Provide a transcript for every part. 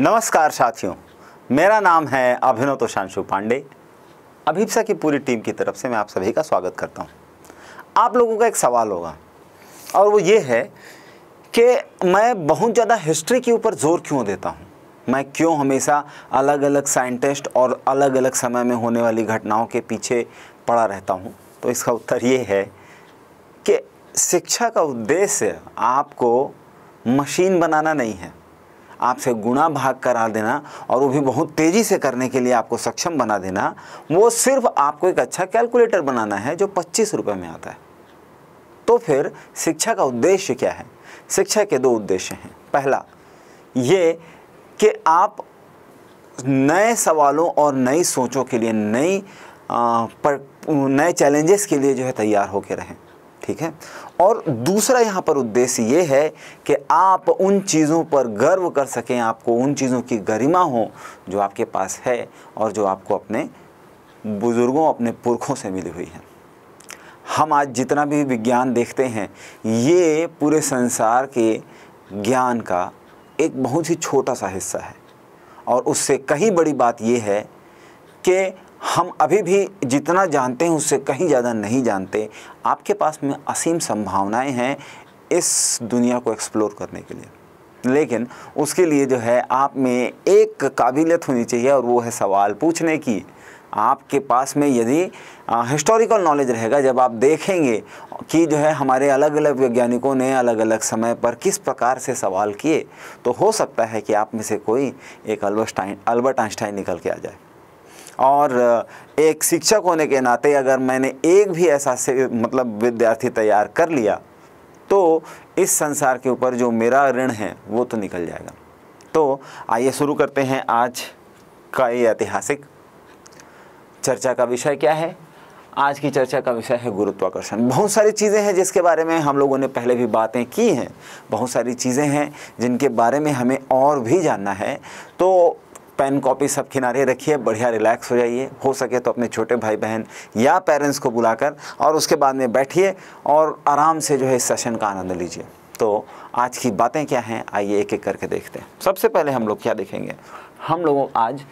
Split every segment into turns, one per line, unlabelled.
नमस्कार साथियों मेरा नाम है अभिनव तोशांशु पांडे अभिप्सा की पूरी टीम की तरफ से मैं आप सभी का स्वागत करता हूँ आप लोगों का एक सवाल होगा और वो ये है कि मैं बहुत ज़्यादा हिस्ट्री के ऊपर जोर क्यों देता हूँ मैं क्यों हमेशा अलग अलग साइंटिस्ट और अलग अलग समय में होने वाली घटनाओं के पीछे पड़ा रहता हूँ तो इसका उत्तर ये है कि शिक्षा का उद्देश्य आपको मशीन बनाना नहीं है आपसे गुणा भाग करा देना और वो भी बहुत तेज़ी से करने के लिए आपको सक्षम बना देना वो सिर्फ आपको एक अच्छा कैलकुलेटर बनाना है जो पच्चीस रुपये में आता है तो फिर शिक्षा का उद्देश्य क्या है शिक्षा के दो उद्देश्य हैं पहला ये कि आप नए सवालों और नई सोचों के लिए नई नए चैलेंजेस के लिए जो है तैयार होकर रहें ठीक है और दूसरा यहाँ पर उद्देश्य ये है कि आप उन चीज़ों पर गर्व कर सकें आपको उन चीज़ों की गरिमा हो जो आपके पास है और जो आपको अपने बुज़ुर्गों अपने पुरखों से मिली हुई है हम आज जितना भी विज्ञान देखते हैं ये पूरे संसार के ज्ञान का एक बहुत ही छोटा सा हिस्सा है और उससे कहीं बड़ी बात यह है कि हम अभी भी जितना जानते हैं उससे कहीं ज़्यादा नहीं जानते आपके पास में असीम संभावनाएं हैं इस दुनिया को एक्सप्लोर करने के लिए लेकिन उसके लिए जो है आप में एक काबिलियत होनी चाहिए और वो है सवाल पूछने की आपके पास में यदि हिस्टोरिकल नॉलेज रहेगा जब आप देखेंगे कि जो है हमारे अलग अलग वैज्ञानिकों ने अलग अलग समय पर किस प्रकार से सवाल किए तो हो सकता है कि आप में से कोई एक अल्बर्ट आइंस्टाइन निकल के आ जाए और एक शिक्षक होने के नाते अगर मैंने एक भी ऐसा से मतलब विद्यार्थी तैयार कर लिया तो इस संसार के ऊपर जो मेरा ऋण है वो तो निकल जाएगा तो आइए शुरू करते हैं आज का ये ऐतिहासिक चर्चा का विषय क्या है आज की चर्चा का विषय है गुरुत्वाकर्षण बहुत सारी चीज़ें हैं जिसके बारे में हम लोगों ने पहले भी बातें की हैं बहुत सारी चीज़ें हैं जिनके बारे में हमें और भी जानना है तो पेन कॉपी सब किनारे रखिए बढ़िया रिलैक्स हो जाइए हो सके तो अपने छोटे भाई बहन या पेरेंट्स को बुलाकर और उसके बाद में बैठिए और आराम से जो है इस सेशन का आनंद लीजिए तो आज की बातें क्या हैं आइए एक एक करके देखते हैं सबसे पहले हम लोग क्या देखेंगे हम लोग आज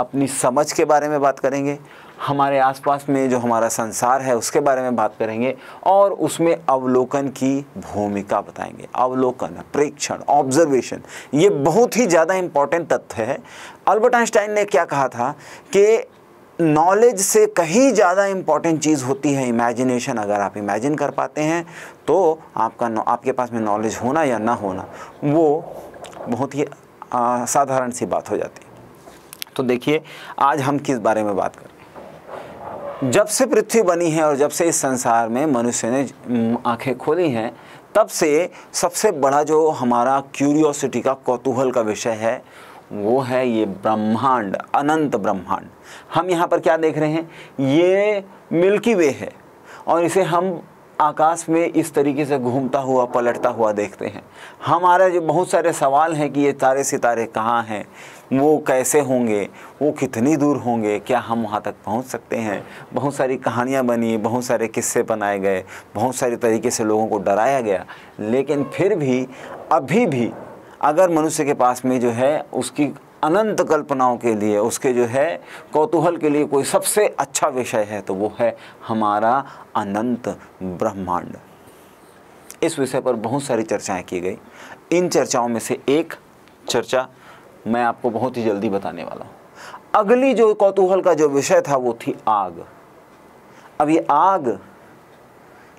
अपनी समझ के बारे में बात करेंगे हमारे आसपास में जो हमारा संसार है उसके बारे में बात करेंगे और उसमें अवलोकन की भूमिका बताएंगे अवलोकन प्रेक्षण ऑब्जर्वेशन ये बहुत ही ज़्यादा इम्पॉर्टेंट तथ्य है अल्बर्ट आइंस्टाइन ने क्या कहा था कि नॉलेज से कहीं ज़्यादा इम्पॉर्टेंट चीज़ होती है इमेजिनेशन अगर आप इमेजिन कर पाते हैं तो आपका आपके पास में नॉलेज होना या ना होना वो बहुत ही साधारण सी बात हो जाती है तो देखिए आज हम किस बारे में बात करें जब से पृथ्वी बनी है और जब से इस संसार में मनुष्य ने आंखें खोली हैं तब से सबसे बड़ा जो हमारा क्यूरियोसिटी का कौतूहल का विषय है वो है ये ब्रह्मांड अनंत ब्रह्मांड हम यहाँ पर क्या देख रहे हैं ये मिल्की वे है और इसे हम आकाश में इस तरीके से घूमता हुआ पलटता हुआ देखते हैं हमारे जो बहुत सारे सवाल हैं कि ये तारे सितारे कहाँ हैं वो कैसे होंगे वो कितनी दूर होंगे क्या हम वहाँ तक पहुँच सकते हैं बहुत सारी कहानियाँ बनी बहुत सारे किस्से बनाए गए बहुत सारे तरीके से लोगों को डराया गया लेकिन फिर भी अभी भी अगर मनुष्य के पास में जो है उसकी अनंत कल्पनाओं के लिए उसके जो है कौतूहल के लिए कोई सबसे अच्छा विषय है तो वो है हमारा अनंत ब्रह्मांड इस विषय पर बहुत सारी चर्चाएं की गई इन चर्चाओं में से एक चर्चा मैं आपको बहुत ही जल्दी बताने वाला हूँ अगली जो कौतूहल का जो विषय था वो थी आग अब ये आग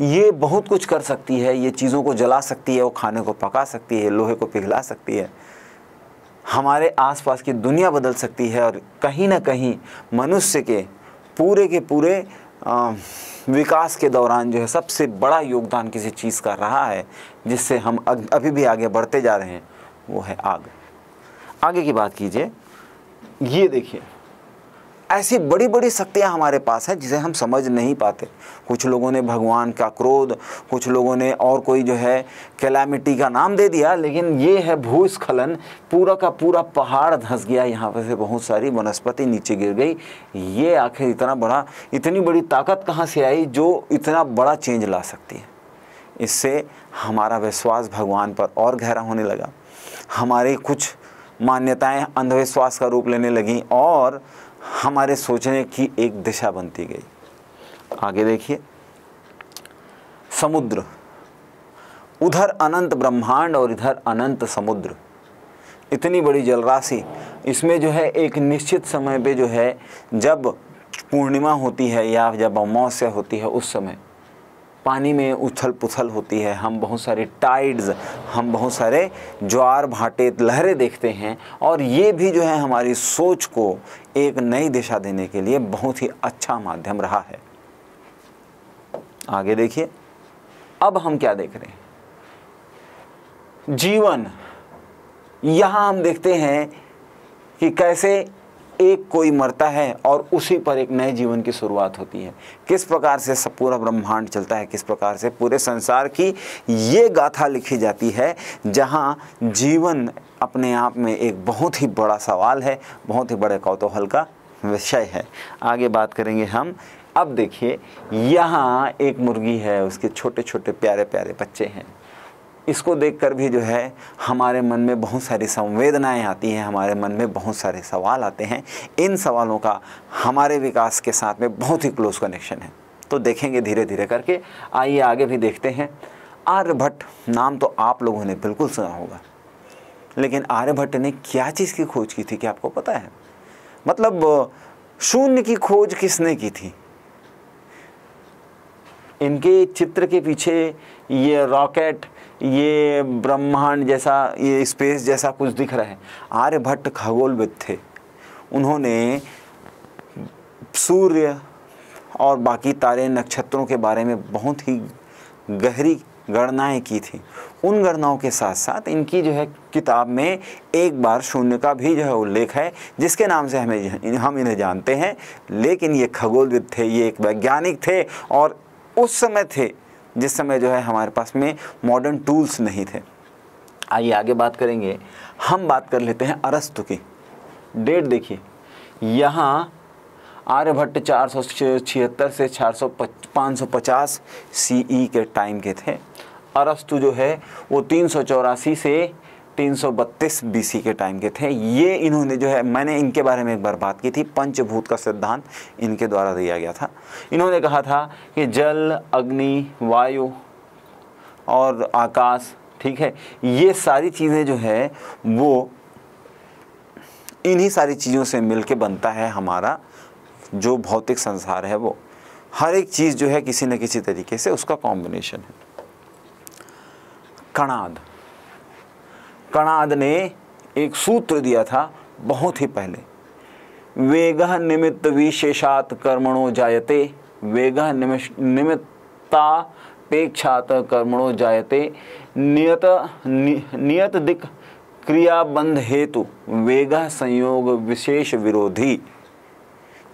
ये बहुत कुछ कर सकती है ये चीज़ों को जला सकती है वो खाने को पका सकती है लोहे को पिघला सकती है हमारे आसपास की दुनिया बदल सकती है और कहीं ना कहीं मनुष्य के पूरे के पूरे आ, विकास के दौरान जो है सबसे बड़ा योगदान किसी चीज़ का रहा है जिससे हम अभी भी आगे बढ़ते जा रहे हैं वो है आग आगे की बात कीजिए ये देखिए ऐसी बड़ी बड़ी शक्तियाँ हमारे पास हैं जिसे हम समझ नहीं पाते कुछ लोगों ने भगवान का क्रोध कुछ लोगों ने और कोई जो है कैलामिटी का नाम दे दिया लेकिन ये है भूस्खलन पूरा का पूरा पहाड़ धंस गया यहाँ पर से बहुत सारी वनस्पति नीचे गिर गई ये आखिर इतना बड़ा इतनी बड़ी ताकत कहाँ से आई जो इतना बड़ा चेंज ला सकती है इससे हमारा विश्वास भगवान पर और गहरा होने लगा हमारे कुछ मान्यताएं अंधविश्वास का रूप लेने लगी और हमारे सोचने की एक दिशा बनती गई आगे देखिए समुद्र उधर अनंत ब्रह्मांड और इधर अनंत समुद्र इतनी बड़ी जलराशि इसमें जो है एक निश्चित समय पे जो है जब पूर्णिमा होती है या जब अमावस्या होती है उस समय पानी में उछल पुछल होती है हम बहुत सारे टाइड्स हम बहुत सारे ज्वार भाटे लहरें देखते हैं और ये भी जो है हमारी सोच को एक नई दिशा देने के लिए बहुत ही अच्छा माध्यम रहा है आगे देखिए अब हम क्या देख रहे हैं जीवन यहाँ हम देखते हैं कि कैसे एक कोई मरता है और उसी पर एक नए जीवन की शुरुआत होती है किस प्रकार से सब पूरा ब्रह्मांड चलता है किस प्रकार से पूरे संसार की ये गाथा लिखी जाती है जहाँ जीवन अपने आप में एक बहुत ही बड़ा सवाल है बहुत ही बड़े कौतूहल का विषय है आगे बात करेंगे हम अब देखिए यहाँ एक मुर्गी है उसके छोटे छोटे प्यारे प्यारे बच्चे हैं इसको देखकर भी जो है हमारे मन में बहुत सारी संवेदनाएं आती हैं हमारे मन में बहुत सारे सवाल आते हैं इन सवालों का हमारे विकास के साथ में बहुत ही क्लोज कनेक्शन है तो देखेंगे धीरे धीरे करके आइए आगे भी देखते हैं आर्यभट्ट नाम तो आप लोगों ने बिल्कुल सुना होगा लेकिन आर्यभट्ट ने क्या चीज़ की खोज की थी क्या आपको पता है मतलब शून्य की खोज किसने की थी इनके चित्र के पीछे ये रॉकेट ये ब्रह्मांड जैसा ये स्पेस जैसा कुछ दिख रहा है आर्यभट्ट खगोलविद थे उन्होंने सूर्य और बाकी तारे नक्षत्रों के बारे में बहुत ही गहरी गणनाएं की थी उन गणनाओं के साथ साथ इनकी जो है किताब में एक बार शून्य का भी जो है उल्लेख है जिसके नाम से हमें हम इन्हें जानते हैं लेकिन ये खगोलविद थे ये एक वैज्ञानिक थे और उस समय थे जिस समय जो है हमारे पास में मॉडर्न टूल्स नहीं थे आइए आगे बात करेंगे हम बात कर लेते हैं अरस्तु की डेट देखिए यहाँ आर्यभट्ट चार सौ छिहत्तर से चार सौ पाँच सौ पचास सी e के टाइम के थे अरस्तु जो है वो तीन सौ चौरासी से तीन सौ बत्तीस के टाइम के थे ये इन्होंने जो है मैंने इनके बारे में एक बार बात की थी पंचभूत का सिद्धांत इनके द्वारा दिया गया था इन्होंने कहा था कि जल अग्नि वायु और आकाश ठीक है ये सारी चीज़ें जो है वो इन्हीं सारी चीज़ों से मिल के बनता है हमारा जो भौतिक संसार है वो हर एक चीज़ जो है किसी न किसी तरीके से उसका कॉम्बिनेशन है कणाद कणाद ने एक सूत्र दिया था बहुत ही पहले वेग निमित्त विशेषात कर्मणो जायते वेग पेक्षात कर्मणो जायते नियत नि, नियत दिक क्रियाबंध हेतु वेग संयोग विशेष विरोधी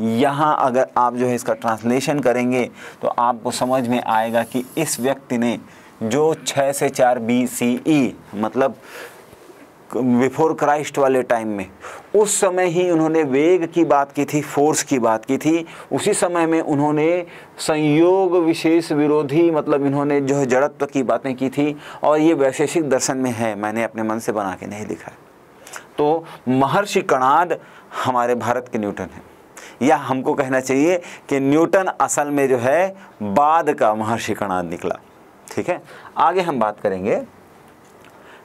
यहाँ अगर आप जो है इसका ट्रांसलेशन करेंगे तो आपको समझ में आएगा कि इस व्यक्ति ने जो छः से चार बी सी ई मतलब बिफोर क्राइस्ट वाले टाइम में उस समय ही उन्होंने वेग की बात की थी फोर्स की बात की थी उसी समय में उन्होंने संयोग विशेष विरोधी मतलब इन्होंने जो है जड़त्व की बातें की थी और ये वैशेषिक दर्शन में है मैंने अपने मन से बना के नहीं लिखा तो महर्षि कणाद हमारे भारत के न्यूटन हैं या हमको कहना चाहिए कि न्यूटन असल में जो है बाद का महर्षि कणाद निकला ठीक है आगे हम बात करेंगे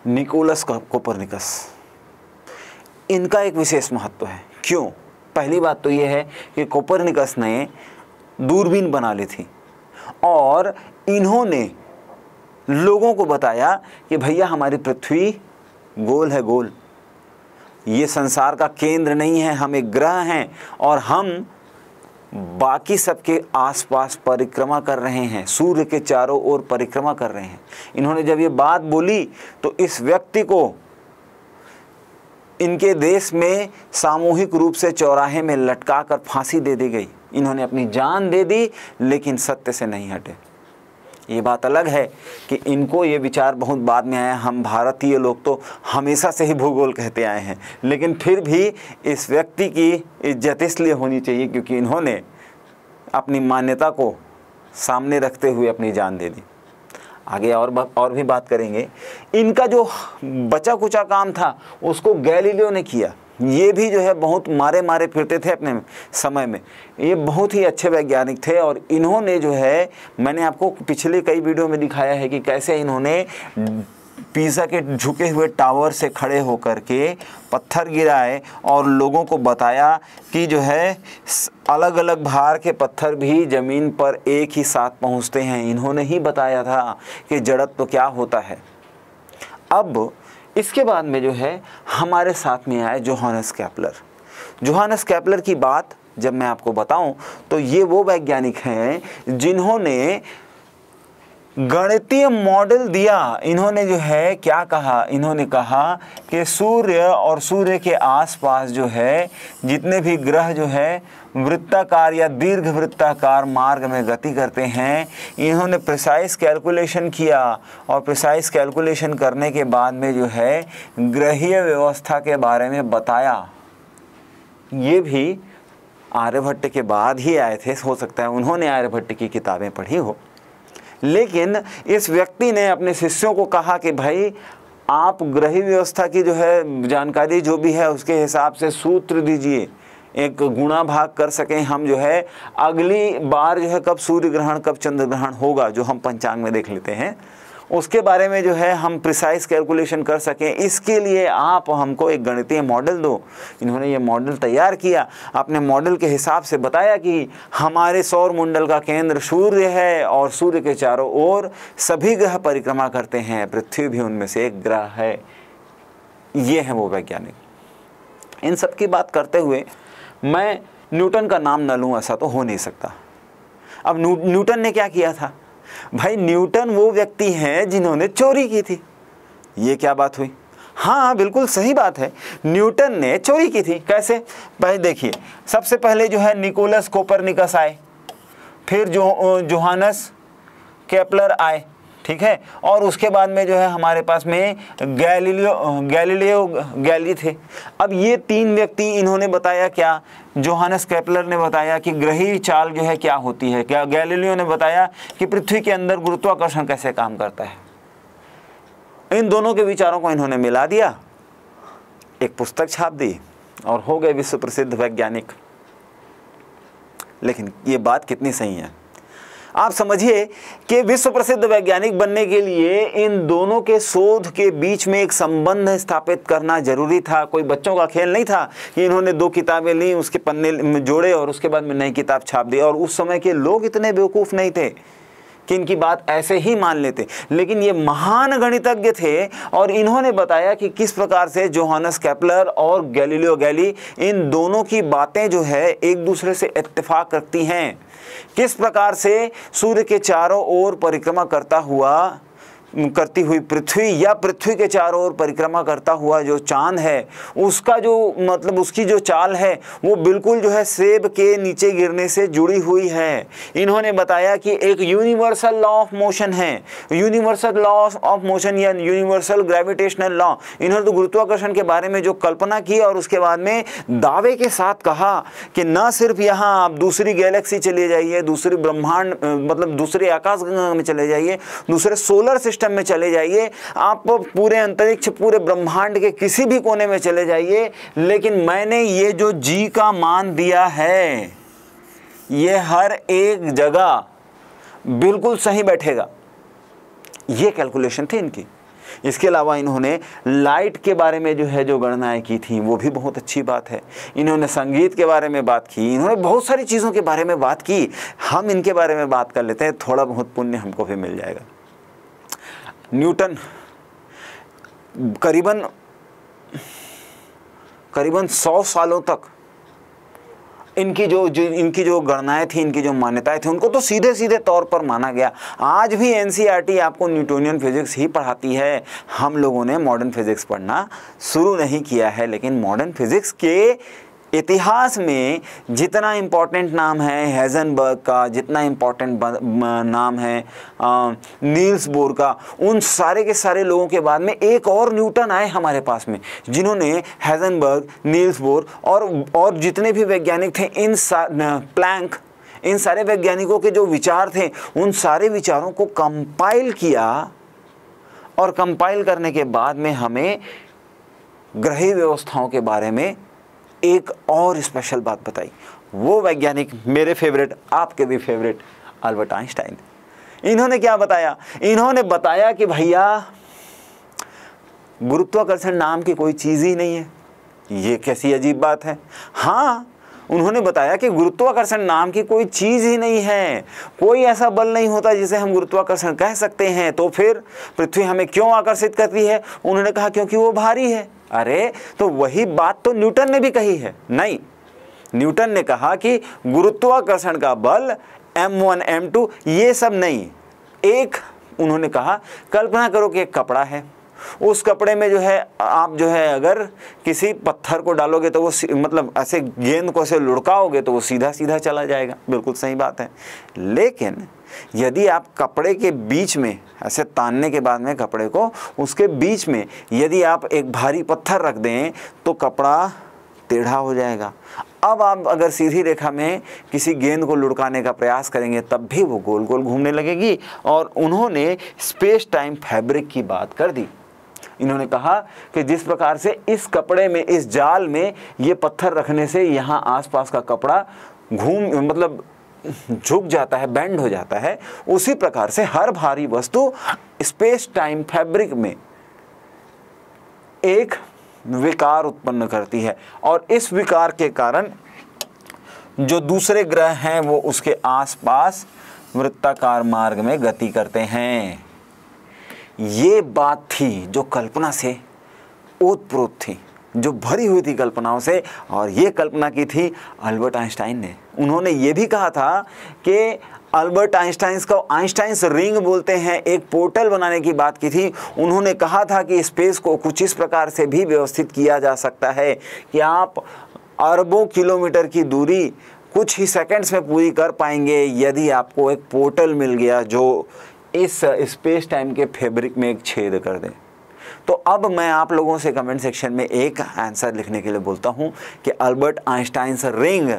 निकोलस कोपरनिकस इनका एक विशेष महत्व है क्यों पहली बात तो यह है कि कोपरनिकस ने दूरबीन बना ली थी और इन्होंने लोगों को बताया कि भैया हमारी पृथ्वी गोल है गोल ये संसार का केंद्र नहीं है हम एक ग्रह हैं और हम बाकी सबके आसपास परिक्रमा कर रहे हैं सूर्य के चारों ओर परिक्रमा कर रहे हैं इन्होंने जब ये बात बोली तो इस व्यक्ति को इनके देश में सामूहिक रूप से चौराहे में लटका कर फांसी दे दी गई इन्होंने अपनी जान दे दी लेकिन सत्य से नहीं हटे ये बात अलग है कि इनको ये विचार बहुत बाद में आया हम भारतीय लोग तो हमेशा से ही भूगोल कहते आए हैं लेकिन फिर भी इस व्यक्ति की इज्जत इसलिए होनी चाहिए क्योंकि इन्होंने अपनी मान्यता को सामने रखते हुए अपनी जान दे दी आगे और और भी बात करेंगे इनका जो बचा कुचा काम था उसको गैलीलियो ने किया ये भी जो है बहुत मारे मारे फिरते थे अपने समय में ये बहुत ही अच्छे वैज्ञानिक थे और इन्होंने जो है मैंने आपको पिछले कई वीडियो में दिखाया है कि कैसे इन्होंने पिज़ा के झुके हुए टावर से खड़े होकर के पत्थर गिराए और लोगों को बताया कि जो है अलग अलग भार के पत्थर भी ज़मीन पर एक ही साथ पहुंचते हैं इन्होंने ही बताया था कि जड़त तो क्या होता है अब इसके बाद में जो है हमारे साथ में आए जोहानस कैपलर जोहानस कैपलर की बात जब मैं आपको बताऊं तो ये वो वैज्ञानिक हैं जिन्होंने गणितीय मॉडल दिया इन्होंने जो है क्या कहा इन्होंने कहा कि सूर्य और सूर्य के आसपास जो है जितने भी ग्रह जो है वृत्ताकार या दीर्घ वृत्ताकार मार्ग में गति करते हैं इन्होंने प्रिसाइस कैलकुलेशन किया और प्रिसाइस कैलकुलेशन करने के बाद में जो है ग्रहीय व्यवस्था के बारे में बताया ये भी आर्यभट्ट के बाद ही आए थे हो सकता है उन्होंने आर्यभट्ट की किताबें पढ़ी हो लेकिन इस व्यक्ति ने अपने शिष्यों को कहा कि भाई आप ग्रही व्यवस्था की जो है जानकारी जो भी है उसके हिसाब से सूत्र दीजिए एक गुणा भाग कर सकें हम जो है अगली बार जो है कब सूर्य ग्रहण कब चंद्र ग्रहण होगा जो हम पंचांग में देख लेते हैं उसके बारे में जो है हम प्रिसाइज कैलकुलेशन कर सकें इसके लिए आप हमको एक गणितीय मॉडल दो इन्होंने ये मॉडल तैयार किया अपने मॉडल के हिसाब से बताया कि हमारे सौर मंडल का केंद्र सूर्य है और सूर्य के चारों ओर सभी ग्रह परिक्रमा करते हैं पृथ्वी भी उनमें से एक ग्रह है ये हैं वो वैज्ञानिक इन सब की बात करते हुए मैं न्यूटन का नाम न लूँ ऐसा तो हो नहीं सकता अब न्यूटन ने क्या किया था भाई न्यूटन वो व्यक्ति हैं जिन्होंने चोरी की थी ये क्या बात हुई हाँ, हाँ बिल्कुल सही बात है न्यूटन ने चोरी की थी कैसे भाई देखिए सबसे पहले जो है निकोलस कोपरनिकस आए फिर जो जोहानस केपलर आए ठीक है और उसके बाद में जो है हमारे पास में गैलीलियो गैलीलियो गैली थे अब ये तीन व्यक्ति इन्होंने बताया क्या जोहानस कैपलर ने बताया कि ग्रही चाल जो है क्या होती है क्या गैलीलियो ने बताया कि पृथ्वी के अंदर गुरुत्वाकर्षण कैसे काम करता है इन दोनों के विचारों को इन्होंने मिला दिया एक पुस्तक छाप दी और हो गए विश्व प्रसिद्ध वैज्ञानिक लेकिन ये बात कितनी सही है आप समझिए कि विश्व प्रसिद्ध वैज्ञानिक बनने के लिए इन दोनों के शोध के बीच में एक संबंध स्थापित करना जरूरी था कोई बच्चों का खेल नहीं था कि इन्होंने दो किताबें ली उसके पन्ने जोड़े और उसके बाद में नई किताब छाप दी और उस समय के लोग इतने बेवकूफ़ नहीं थे कि इनकी बात ऐसे ही मान लेते लेकिन ये महान गणितज्ञ थे और इन्होंने बताया कि किस प्रकार से जोहानस कैपलर और गैलीलियो गैली इन दोनों की बातें जो है एक दूसरे से इत्तेफाक रखती हैं किस प्रकार से सूर्य के चारों ओर परिक्रमा करता हुआ करती हुई पृथ्वी या पृथ्वी के चारों ओर परिक्रमा करता हुआ जो चांद है उसका जो मतलब उसकी जो चाल है वो बिल्कुल जो है सेब के नीचे गिरने से जुड़ी हुई है इन्होंने बताया कि एक यूनिवर्सल लॉ ऑफ मोशन है यूनिवर्सल लॉ ऑफ मोशन या यूनिवर्सल ग्रेविटेशनल लॉ इन्होंने तो गुरुत्वाकर्षण के बारे में जो कल्पना की और उसके बाद में दावे के साथ कहा कि न सिर्फ यहाँ आप दूसरी गैलेक्सी चले जाइए दूसरी ब्रह्मांड मतलब दूसरे आकाश में चले जाइए दूसरे सोलर सिस्टम सिस्टम में चले जाइए आप पूरे अंतरिक्ष पूरे ब्रह्मांड के किसी भी कोने में चले जाइए लेकिन मैंने ये जो जी का मान दिया है ये हर एक जगह बिल्कुल सही बैठेगा ये कैलकुलेशन थी इनकी इसके अलावा इन्होंने लाइट के बारे में जो है जो गणनाएं की थी वो भी बहुत अच्छी बात है इन्होंने संगीत के बारे में बात की इन्होंने बहुत सारी चीज़ों के बारे में बात की हम इनके बारे में बात कर लेते हैं थोड़ा बहुत पुण्य हमको भी मिल जाएगा न्यूटन करीबन करीबन सौ सालों तक इनकी जो जो इनकी जो गणनाएं थी इनकी जो मान्यताएं थी उनको तो सीधे सीधे तौर पर माना गया आज भी एन e आपको न्यूटोनियन फिजिक्स ही पढ़ाती है हम लोगों ने मॉडर्न फिजिक्स पढ़ना शुरू नहीं किया है लेकिन मॉडर्न फिजिक्स के इतिहास में जितना इम्पोर्टेंट नाम है हेजनबर्ग का जितना इम्पोर्टेंट नाम है नील्स बोर का उन सारे के सारे लोगों के बाद में एक और न्यूटन आए हमारे पास में जिन्होंने हेजनबर्ग नील्स बोर और और जितने भी वैज्ञानिक थे इन प्लैंक इन सारे वैज्ञानिकों के जो विचार थे उन सारे विचारों को कंपाइल किया और कंपाइल करने के बाद में हमें ग्रही व्यवस्थाओं के बारे में एक और स्पेशल बात बताई वो वैज्ञानिक मेरे फेवरेट आपके भी फेवरेट अल्बर्ट आइंस्टाइन इन्होंने क्या बताया इन्होंने बताया कि भैया गुरुत्वाकर्षण नाम की कोई चीज़ ही नहीं है ये कैसी अजीब बात है हाँ उन्होंने बताया कि गुरुत्वाकर्षण नाम की कोई चीज़ ही नहीं है कोई ऐसा बल नहीं होता जिसे हम गुरुत्वाकर्षण कह सकते हैं तो फिर पृथ्वी हमें क्यों आकर्षित करती है उन्होंने कहा क्योंकि वो भारी है अरे तो वही बात तो न्यूटन ने भी कही है नहीं न्यूटन ने कहा कि गुरुत्वाकर्षण का बल एम वन ये सब नहीं एक उन्होंने कहा कल्पना करो कि एक कपड़ा है उस कपड़े में जो है आप जो है अगर किसी पत्थर को डालोगे तो वो मतलब ऐसे गेंद को ऐसे लुड़काओगे तो वो सीधा सीधा चला जाएगा बिल्कुल सही बात है लेकिन यदि आप कपड़े के बीच में ऐसे तानने के बाद में कपड़े को उसके बीच में यदि आप एक भारी पत्थर रख दें तो कपड़ा टेढ़ा हो जाएगा अब आप अगर सीधी रेखा में किसी गेंद को लुड़काने का प्रयास करेंगे तब भी वो गोल गोल घूमने लगेगी और उन्होंने स्पेस टाइम फैब्रिक की बात कर दी इन्होंने कहा कि जिस प्रकार से इस कपड़े में इस जाल में ये पत्थर रखने से यहाँ आसपास का कपड़ा घूम मतलब झुक जाता है बैंड हो जाता है उसी प्रकार से हर भारी वस्तु स्पेस टाइम फैब्रिक में एक विकार उत्पन्न करती है और इस विकार के कारण जो दूसरे ग्रह हैं वो उसके आसपास वृत्ताकार मार्ग में गति करते हैं ये बात थी जो कल्पना से ओतप्रोत थी जो भरी हुई थी कल्पनाओं से और ये कल्पना की थी अल्बर्ट आइंस्टाइन ने उन्होंने ये भी कहा था कि अल्बर्ट आइंस्टाइन का आइंस्टाइंस रिंग बोलते हैं एक पोर्टल बनाने की बात की थी उन्होंने कहा था कि स्पेस को कुछ इस प्रकार से भी व्यवस्थित किया जा सकता है कि आप अरबों किलोमीटर की दूरी कुछ ही सेकंड्स में पूरी कर पाएंगे यदि आपको एक पोर्टल मिल गया जो इस स्पेस टाइम के फैब्रिक में एक छेद कर दें तो अब मैं आप लोगों से कमेंट सेक्शन में एक आंसर लिखने के लिए बोलता हूँ कि अल्बर्ट आइंस्टाइन रिंग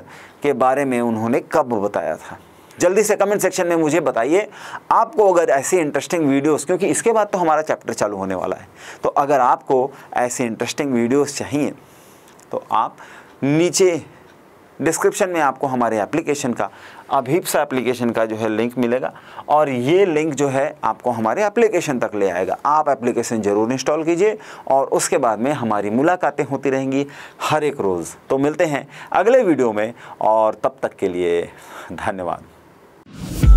के बारे में उन्होंने कब बताया था जल्दी से कमेंट सेक्शन में मुझे बताइए आपको अगर ऐसे इंटरेस्टिंग वीडियोस क्योंकि इसके बाद तो हमारा चैप्टर चालू होने वाला है तो अगर आपको ऐसे इंटरेस्टिंग वीडियोस चाहिए तो आप नीचे डिस्क्रिप्शन में आपको हमारे एप्लीकेशन का अभीपसा एप्लीकेशन का जो है लिंक मिलेगा और ये लिंक जो है आपको हमारे एप्लीकेशन तक ले आएगा आप एप्लीकेशन ज़रूर इंस्टॉल कीजिए और उसके बाद में हमारी मुलाकातें होती रहेंगी हर एक रोज़ तो मिलते हैं अगले वीडियो में और तब तक के लिए धन्यवाद